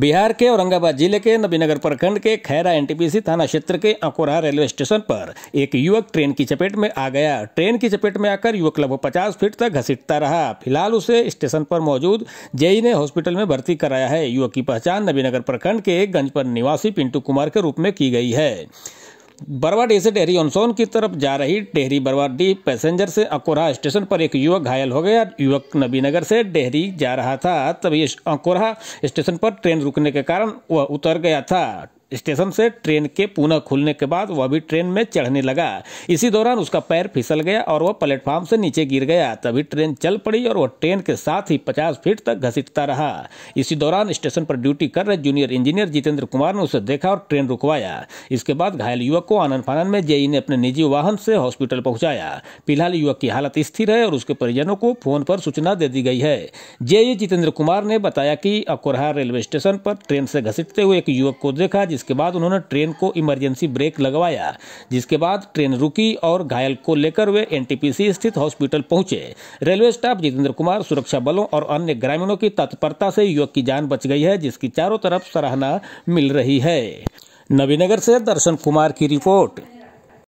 बिहार के औरंगाबाद जिले के नबीनगर प्रखंड के खैरा एनटीपीसी थाना क्षेत्र के अकोरा रेलवे स्टेशन पर एक युवक ट्रेन की चपेट में आ गया ट्रेन की चपेट में आकर युवक लगभग पचास फीट तक घसीटता रहा फिलहाल उसे स्टेशन पर मौजूद जेई ने हॉस्पिटल में भर्ती कराया है युवक की पहचान नबीनगर प्रखंड के गंजपन निवासी पिंटू कुमार के रूप में की गई है बरवाडी से डेहरी ओनसोन की तरफ जा रही डेहरी बरवाडी पैसेंजर से अकोरा स्टेशन पर एक युवक घायल हो गया युवक नबीनगर से डेहरी जा रहा था तभी अकोरा स्टेशन पर ट्रेन रुकने के कारण वह उतर गया था स्टेशन से ट्रेन के पुनः खुलने के बाद वह भी ट्रेन में चढ़ने लगा इसी दौरान उसका पैर फिसल गया और वह प्लेटफार्म से नीचे गिर गया तभी ट्रेन चल पड़ी और वह ट्रेन के साथ ही 50 फीट तक घसीटता रहा इसी दौरान स्टेशन पर ड्यूटी कर रहे जूनियर इंजीनियर जितेंद्र कुमार ने उसे देखा और ट्रेन रुकवाया इसके बाद घायल युवक को आनंद फानन में जेई ने अपने निजी वाहन से हॉस्पिटल पहुंचाया फिलहाल युवक की हालत स्थिर है और उसके परिजनों को फोन पर सूचना दे दी गई है जेई जितेंद्र कुमार ने बताया कि अकोरहा रेलवे स्टेशन पर ट्रेन से घसीटते हुए एक युवक को देखा जिस इसके बाद उन्होंने ट्रेन को इमरजेंसी ब्रेक लगवाया जिसके बाद ट्रेन रुकी और घायल को लेकर वे एनटीपीसी स्थित हॉस्पिटल पहुंचे रेलवे स्टाफ जितेंद्र कुमार सुरक्षा बलों और अन्य ग्रामीणों की तत्परता से युवक की जान बच गई है जिसकी चारों तरफ सराहना मिल रही है नवीनगर से दर्शन कुमार की रिपोर्ट